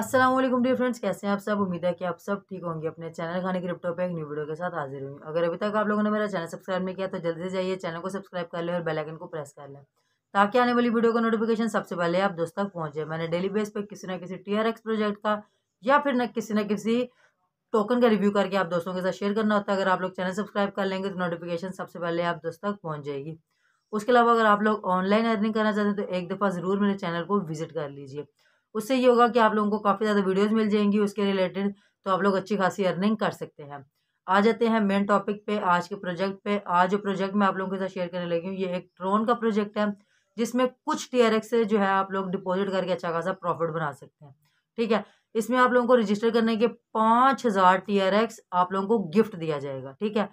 Aslam dear friends कैसे हैं आप सब उम्मीद है कि आप सब ठीक होंगे अपने चैनल खाने की क्रिप्टो एक न्यू वीडियो के साथ हाजिर हुई अगर अभी तक आप लोगों ने मेरा चैनल सब्सक्राइब नहीं किया तो जल्दी से जाइए चैनल को सब्सक्राइब कर लें और बेल आइकन को प्रेस कर लें ताकि आने वाली वीडियो का नोटिफिकेशन सबसे पहले आप दोस्त तक पहुँचे मैंने डेली बेस पर किसी न किसी टी प्रोजेक्ट का या फिर न किसी न किसी टोकन का रिव्यू करके आप दोस्तों के साथ शेयर करना होता है अगर आप लोग चैनल सब्सक्राइब कर लेंगे तो नोटिफिकेशन सबसे पहले आप दोस्त तक पहुँच जाएगी उसके अलावा अगर आप लोग ऑनलाइन अर्निंग करना चाहते हैं तो एक दफ़ा ज़रूर मेरे चैनल को विजिट कर लीजिए उससे ये होगा कि आप लोगों को काफ़ी ज़्यादा वीडियोस मिल जाएंगी उसके रिलेटेड तो आप लोग अच्छी खासी अर्निंग कर सकते हैं आ जाते हैं मेन टॉपिक पे आज के प्रोजेक्ट पे आज जो प्रोजेक्ट मैं आप लोगों के साथ शेयर करने लगी हूँ ये एक ड्रोन का प्रोजेक्ट है जिसमें कुछ टी से जो है आप लोग डिपॉजिट करके अच्छा खासा प्रॉफिट बना सकते हैं ठीक है इसमें आप लोगों को रजिस्टर करने के पाँच हज़ार टी आप लोगों को गिफ्ट दिया जाएगा ठीक है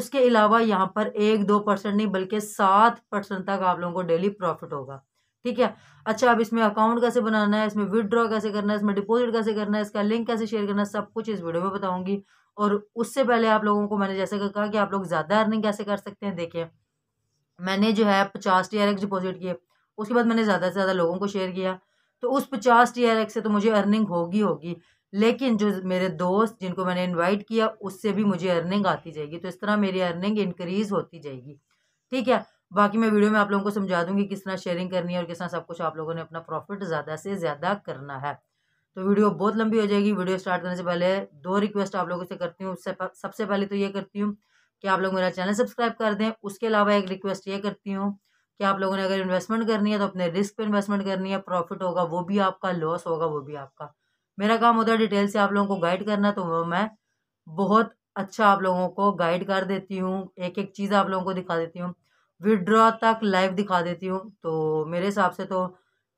उसके अलावा यहाँ पर एक दो परसेंट नहीं बल्कि सात परसेंट तक आप लोगों को डेली प्रॉफिट होगा ठीक है अच्छा अब इसमें अकाउंट कैसे बनाना है इसमें विदड्रॉ कैसे करना है इसमें डिपॉजिट कैसे करना है इसका लिंक कैसे शेयर करना है सब कुछ इस वीडियो में बताऊंगी और उससे पहले आप लोगों को मैंने जैसे कहा कि आप लोग ज़्यादा अर्निंग कैसे कर सकते हैं देखिए मैंने जो है पचास टी डिपॉजिट किए उसके बाद मैंने ज़्यादा से ज़्यादा लोगों को शेयर किया तो उस पचास टी से तो मुझे अर्निंग होगी होगी लेकिन जो मेरे दोस्त जिनको मैंने इन्वाइट किया उससे भी मुझे अर्निंग आती जाएगी तो इस तरह मेरी अर्निंग इंक्रीज़ होती जाएगी ठीक है बाकी मैं वीडियो में आप लोगों को समझा दूंगी किस तरह शेयरिंग करनी है और किस तरह सब कुछ आप लोगों ने अपना प्रॉफिट ज़्यादा से ज़्यादा करना है तो वीडियो बहुत लंबी हो जाएगी वीडियो स्टार्ट करने से पहले दो रिक्वेस्ट आप लोगों से करती हूँ सबसे पहले तो ये करती हूँ कि आप लोग मेरा चैनल सब्सक्राइब कर दें उसके अलावा एक रिक्वेस्ट ये करती हूँ कि आप लोगों ने अगर इन्वेस्टमेंट करनी है तो अपने रिस्क पर इन्वेस्टमेंट करनी है प्रॉफिट होगा वो भी आपका लॉस होगा वो भी आपका मेरा काम होता है डिटेल से आप लोगों को गाइड करना तो वो मैं बहुत अच्छा आप लोगों को गाइड कर देती हूँ एक एक चीज़ आप लोगों को दिखा देती हूँ विड्रॉ तक लाइव दिखा देती हूँ तो मेरे हिसाब से तो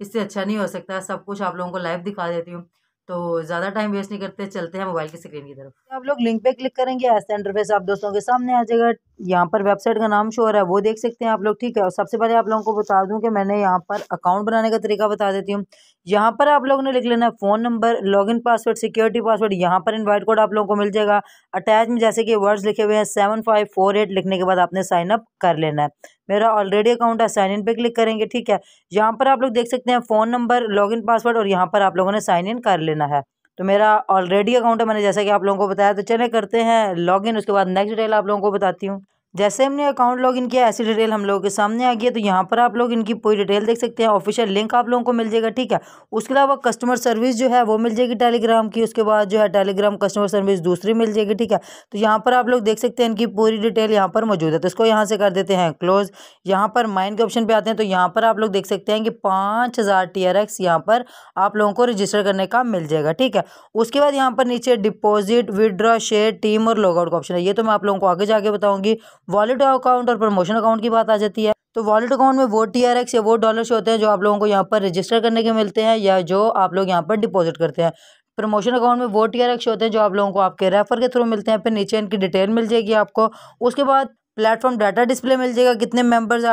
इससे अच्छा नहीं हो सकता सब कुछ आप लोगों को लाइव दिखा देती हूँ तो ज़्यादा टाइम वेस्ट नहीं करते चलते हैं मोबाइल की स्क्रीन की तरफ आप लोग लिंक पे क्लिक करेंगे ऐसे इंटरफेस आप दोस्तों के सामने आ जाएगा यहाँ पर वेबसाइट का नाम शोर है वो देख सकते हैं आप लोग ठीक है और सबसे पहले आप लोगों को बता दूं कि मैंने यहाँ पर अकाउंट बनाने का तरीका बता देती हूँ यहाँ पर आप लोगों ने लिख लेना है phone number login password security password यहाँ पर इनवाइट कोड आप लोगों को मिल जाएगा अटैच में जैसे कि वर्ड्स लिखे हुए हैं सेवन फाइव फोर एट लिखने के बाद आपने साइन अप कर लेना है मेरा ऑलरेडी अकाउंट है साइन इन पे क्लिक करेंगे ठीक है यहाँ पर आप लोग देख सकते हैं फ़ोन नंबर लॉग पासवर्ड और यहाँ पर आप लोगों ने साइन इन कर लेना है तो मेरा ऑलरेडी अकाउंट है मैंने जैसा कि आप लोगों को बताया तो चले करते हैं लॉगिन उसके बाद नेक्स्ट डिटेल आप लोगों को बताती हूँ जैसे हमने अकाउंट लॉगिन किया ऐसी डिटेल हम लोगों के सामने आ गई है तो यहाँ पर आप लोग इनकी पूरी डिटेल देख सकते हैं ऑफिशियल लिंक आप लोगों को मिल जाएगा ठीक है उसके अलावा कस्टमर सर्विस जो है वो मिल जाएगी टेलीग्राम की उसके बाद जो है टेलीग्राम कस्टमर सर्विस दूसरी मिल जाएगी ठीक है तो यहाँ पर आप लोग देख सकते हैं इनकी पूरी डिटेल यहाँ पर मौजूद है तो इसको यहाँ से कर देते हैं क्लोज यहाँ पर माइंड के ऑप्शन पर आते हैं तो यहाँ पर आप लोग देख सकते हैं कि पाँच हज़ार टी आर एक्स यहाँ पर आप लोगों को रजिस्टर करने का मिल जाएगा ठीक है उसके बाद यहाँ पर नीचे डिपॉजिट विदड्रॉ शेयर टीम और लॉगआउट का ऑप्शन है ये तो मैं आप लोगों को आगे जाके बताऊँगी वॉलेट अकाउंट और प्रमोशन अकाउंट की बात आ जाती है तो वॉलेट अकाउंट में वो टी आर एक्स या वो डॉलर्स होते हैं जो आप लोगों को यहाँ पर रजिस्टर करने के मिलते हैं या जो आप लोग यहाँ पर डिपॉजिट करते हैं प्रमोशन अकाउंट में वो टी आर एक्स होते हैं जो आप लोगों को आपके रेफर के थ्रू मिलते हैं फिर नीचे इनकी डिटेल मिल जाएगी आपको उसके बाद प्लेटफॉर्म डाटा डिस्प्ले मिल जाएगा कितने मेंबर्स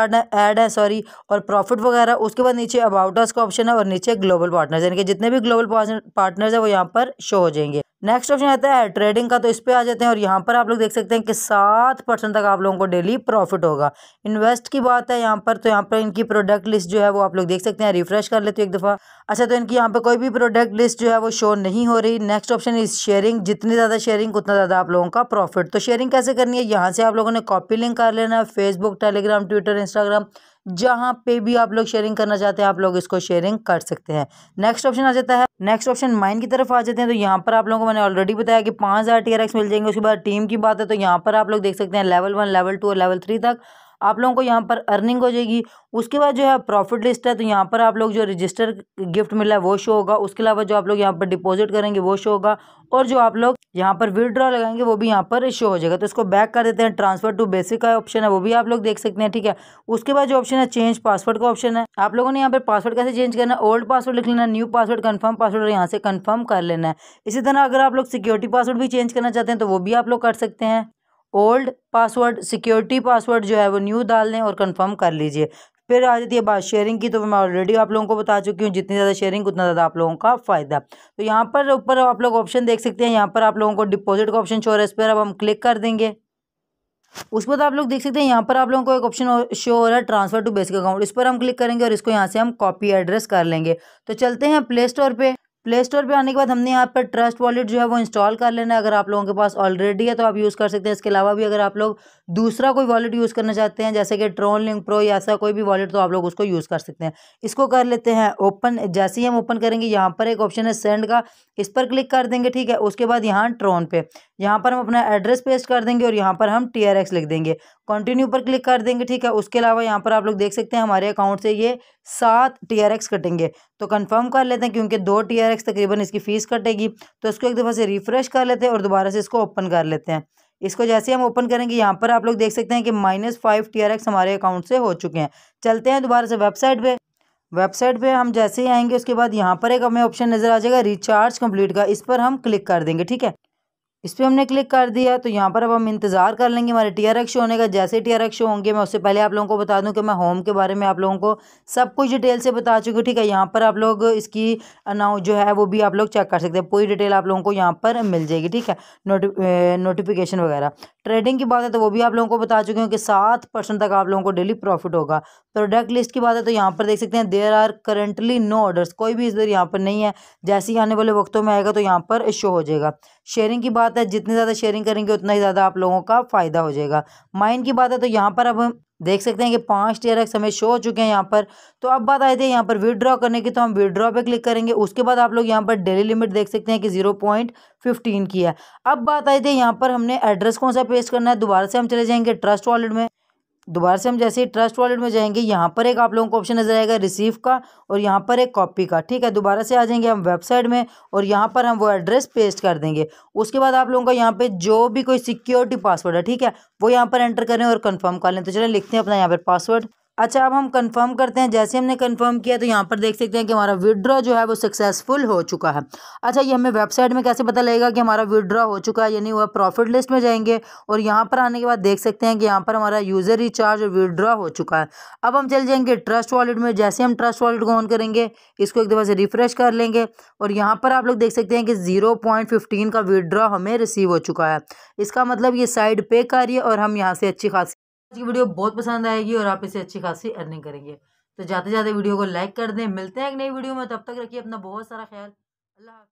ऐड हैं सॉरी और प्रॉफिट वगैरह उसके बाद नीचे अबाउट अस का ऑप्शन है और नीचे ग्लोबल पार्टनर्स यानी कि जितने भी ग्लोबल पार्टनर्स है वो यहाँ पर शो हो जाएंगे नेक्स्ट ऑप्शन आता है ट्रेडिंग का तो इस पर आ जाते हैं और यहाँ पर आप लोग देख सकते हैं कि सात परसेंट तक आप लोगों को डेली प्रॉफिट होगा इन्वेस्ट की बात है यहाँ पर तो यहाँ पर इनकी प्रोडक्ट लिस्ट जो है वो आप लोग देख सकते हैं रिफ्रेश कर लेते हो एक दफ़ा अच्छा तो इनकी यहाँ पर कोई भी प्रोडक्ट लिस्ट जो है वो शो नहीं हो रही नेक्स्ट ऑप्शन इज शेयरिंग जितनी ज़्यादा शेयरिंग उतना ज़्यादा आप लोगों का प्रॉफिट तो शेयरिंग कैसे करनी है यहाँ से आप लोगों ने कॉपी लिंक कर लेना है फेसबुक टेलीग्राम ट्विटर इंस्टाग्राम जहां पे भी आप लोग शेयरिंग करना चाहते हैं आप लोग इसको शेयरिंग कर सकते हैं नेक्स्ट ऑप्शन आ जाता है नेक्स्ट ऑप्शन माइन की तरफ आ जाते हैं तो यहाँ पर आप लोगों को मैंने ऑलरेडी बताया कि पांच हज़ार मिल जाएंगे उसके बाद टीम की बात है तो यहाँ पर आप लोग देख सकते हैं लेवल वन लेवल टू और लेवल थ्री तक आप लोगों को यहाँ पर अर्निंग हो जाएगी उसके बाद जो है प्रॉफिट लिस्ट है तो यहाँ पर आप लोग जो रजिस्टर गिफ्ट मिला है वो शो होगा उसके अलावा जो आप लोग यहाँ पर डिपॉजिट करेंगे वो शो होगा और जो आप लोग यहाँ पर विड्रॉ लगाएंगे वो भी यहाँ पर शो हो जाएगा तो इसको बैक कर देते हैं ट्रांसफर टू बेसिक का ऑप्शन है वो भी आप लोग देख सकते हैं ठीक है उसके बाद जो ऑप्शन है चेंज पासवर्ड का ऑप्शन है आप लोगों ने यहाँ पर पासवर्ड कैसे चेंज करना है ओल्ड पासवर्ड लिख लेना न्यू पासवर्ड कन्फर्म पासवर्ड यहाँ से कन्फर्म कर लेना है इसी तरह अगर आप लोग सिक्योरिटी पासवर्ड भी चेंज करना चाहते हैं तो वो भी आप लोग कर सकते हैं ओल्ड पासवर्ड सिक्योरिटी पासवर्ड जो है वो न्यू डाल दें और कन्फर्म कर लीजिए फिर आ जाती है बात शेयरिंग की तो मैं ऑलरेडी आप लोगों को बता चुकी हूँ जितनी ज़्यादा शेयरिंग उतना ज़्यादा आप लोगों का फ़ायदा तो यहाँ पर ऊपर आप लोग ऑप्शन देख सकते हैं यहाँ पर आप लोगों को डिपॉजिट का ऑप्शन शो है इस पर अब हम क्लिक कर देंगे उस पर आप लोग देख सकते हैं यहाँ पर आप लोगों को एक ऑप्शन शो हो रहा है ट्रांसफर टू बेसिक अकाउंट इस पर हम क्लिक करेंगे और इसको यहाँ से हम कॉपी एड्रेस कर लेंगे तो चलते हैं प्ले स्टोर पर प्ले स्टोर पर आने के बाद हमने यहाँ पर ट्रस्ट वॉलेट जो है वो इंस्टॉल कर लेना है अगर आप लोगों के पास ऑलरेडी है तो आप यूज़ कर सकते हैं इसके अलावा भी अगर आप लोग दूसरा कोई वॉलेट यूज़ करना चाहते हैं जैसे कि ट्रोन लिंक प्रो या ऐसा कोई भी वॉलेट तो आप लोग उसको यूज़ कर सकते हैं इसको कर लेते हैं ओपन जैसे ही हम ओपन करेंगे यहाँ पर एक ऑप्शन है सेंड का इस पर क्लिक कर देंगे ठीक है उसके बाद यहाँ ट्रोन पे यहाँ पर हम अपना एड्रेस पेस्ट कर देंगे और यहाँ पर हम टी आर एक्स लिख देंगे कंटिन्यू पर क्लिक कर देंगे ठीक है उसके अलावा यहाँ पर आप लोग देख सकते हैं हमारे अकाउंट से ये सात टी आर एक्स कटेंगे तो कंफर्म कर लेते हैं क्योंकि दो टी आर एक्स तकरीबन इसकी फ़ीस कटेगी तो इसको एक दफ़ा से रिफ़्रेश कर लेते हैं और दोबारा से इसको ओपन कर लेते हैं इसको जैसे हम ओपन करेंगे यहाँ पर आप लोग देख सकते हैं कि minus five T R X हमारे अकाउंट से हो चुके हैं चलते हैं दोबारा से वेबसाइट पर वेबसाइट पे हम जैसे ही आएंगे उसके बाद यहाँ पर एक हमें ऑप्शन नज़र आ जाएगा रिचार्ज कंप्लीट का इस पर हम क्लिक कर देंगे ठीक है इस पर हमने क्लिक कर दिया तो यहाँ पर अब हम इंतज़ार कर लेंगे हमारे टी आर एक्स होने का जैसे टी आर एक्स होंगे मैं उससे पहले आप लोगों को बता दूं कि मैं होम के बारे में आप लोगों को सब कुछ डिटेल से बता चुकी हूँ ठीक है यहाँ पर आप लोग इसकी अनाउंस जो है वो भी आप लोग चेक कर सकते हैं पूरी डिटेल आप लोगों को यहाँ पर मिल जाएगी ठीक है नोटि नोटिफिकेशन वगैरह ट्रेडिंग की बात है तो वो भी आप लोगों को बता चुके हैं कि सात परसेंट तक आप लोगों को डेली प्रॉफिट होगा प्रोडक्ट लिस्ट की बात है तो यहाँ पर देख सकते हैं there are currently no orders कोई भी इधर यहाँ पर नहीं है जैसे ही आने वाले वक्तों में आएगा तो यहाँ पर शो हो जाएगा शेयरिंग की बात बात है जितनी ज़्यादा शेयरिंग करेंगे उतना ही ज़्यादा आप लोगों का फ़ायदा हो जाएगा माइन की बात है तो यहाँ पर अब हम देख सकते हैं कि पाँच टेयर एक्स हमें शो हो चुके हैं यहाँ पर तो अब बात आई थी यहाँ पर विदड्रॉ करने की तो हम विदड्रॉ पे क्लिक करेंगे उसके बाद आप लोग यहाँ पर डेली लिमिट देख सकते हैं कि जीरो पॉइंट फिफ्टीन की है अब बात आई थी यहाँ पर हमने एड्रेस कौन सा पेस्ट करना है दोबारा से हम चले जाएंगे ट्रस्ट वॉलेट में दोबारा से हम जैसे ही ट्रस्ट वॉलेट में जाएंगे यहाँ पर एक आप लोगों को ऑप्शन नजर आएगा रिसीव का और यहाँ पर एक कॉपी का ठीक है दोबारा से आ जाएंगे हम वेबसाइट में और यहाँ पर हम वो एड्रेस पेस्ट कर देंगे उसके बाद आप लोगों का यहाँ पे जो भी कोई सिक्योरिटी पासवर्ड है ठीक है वो यहाँ पर एंटर करें और कन्फर्म कर लें तो चले लिखते हैं अपना यहाँ पर पासवर्ड अच्छा अब हम कंफर्म करते हैं जैसे हमने कंफर्म किया तो यहाँ पर देख सकते हैं कि हमारा विड्रॉ जो है वो सक्सेसफुल हो चुका है अच्छा ये हमें वेबसाइट में कैसे पता लगेगा कि हमारा विड्रॉ हो चुका है यानी वह प्रॉफिट लिस्ट में जाएंगे और यहाँ पर आने के बाद देख सकते हैं कि यहाँ पर हमारा यूज़र रिचार्ज और विड्रॉ हो चुका है अब हम चल जाएंगे ट्रस्ट वॉलेट में जैसे हम ट्रस्ट वॉलेट को ऑन करेंगे इसको एक दफ़ा से रिफ़्रेश कर लेंगे और यहाँ पर आप लोग देख सकते हैं कि ज़ीरो पॉइंट फिफ्टीन का विड्रॉ हमें रिसीव हो चुका है इसका मतलब ये साइड पे कर रही है और हम यहाँ से अच्छी खासी आज की वीडियो बहुत पसंद आएगी और आप इसे अच्छी खासी अर्निंग करेंगे तो जाते जाते वीडियो को लाइक कर दें मिलते हैं एक नई वीडियो में तब तक रखिए अपना बहुत सारा ख्याल अल्लाह